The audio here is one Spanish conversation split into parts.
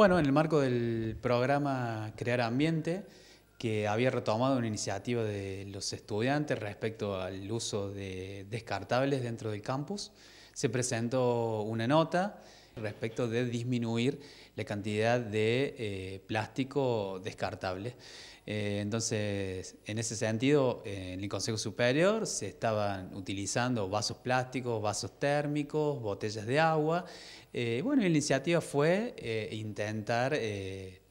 Bueno, en el marco del programa Crear Ambiente, que había retomado una iniciativa de los estudiantes respecto al uso de descartables dentro del campus, se presentó una nota respecto de disminuir la cantidad de eh, plástico descartable. Eh, entonces, en ese sentido, eh, en el Consejo Superior se estaban utilizando vasos plásticos, vasos térmicos, botellas de agua. bueno, la iniciativa fue intentar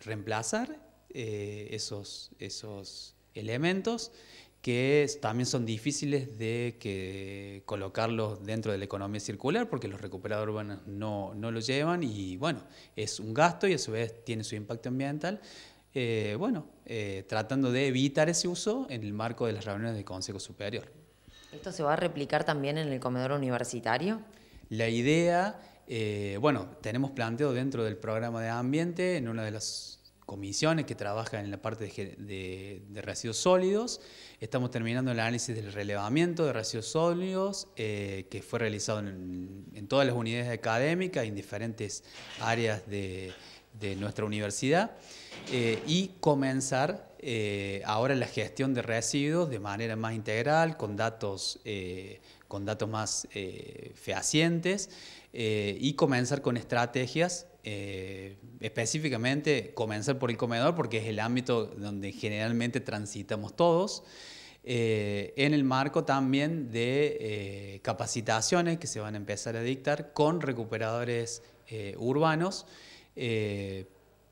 reemplazar esos, esos elementos que también son difíciles de que colocarlos dentro de la economía circular porque los recuperadores urbanos no, no lo llevan y bueno, es un gasto y a su vez tiene su impacto ambiental. Eh, bueno, eh, tratando de evitar ese uso en el marco de las reuniones del Consejo Superior. ¿Esto se va a replicar también en el comedor universitario? La idea, eh, bueno, tenemos planteado dentro del programa de ambiente, en una de las comisiones que trabajan en la parte de, residuos sólidos. Estamos terminando el análisis del relevamiento de residuos sólidos eh, que fue realizado en, todas las unidades académicas, en diferentes áreas de, nuestra universidad, eh, y comenzar eh, ahora la gestión de residuos de manera más integral, con datos, eh, con datos más eh, fehacientes y comenzar con estrategias, específicamente comenzar por el comedor porque es el ámbito donde generalmente transitamos todos. en el marco también de capacitaciones que se van a empezar a dictar con recuperadores urbanos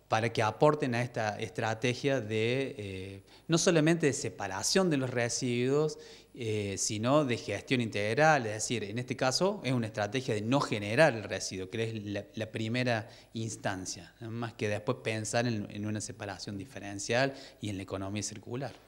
para que aporten a esta estrategia de eh, no solamente de separación de los residuos, eh, sino de gestión integral, es decir, en este caso es una estrategia de no generar el residuo, que es la, primera instancia, más que después pensar en una separación diferencial y en la economía circular.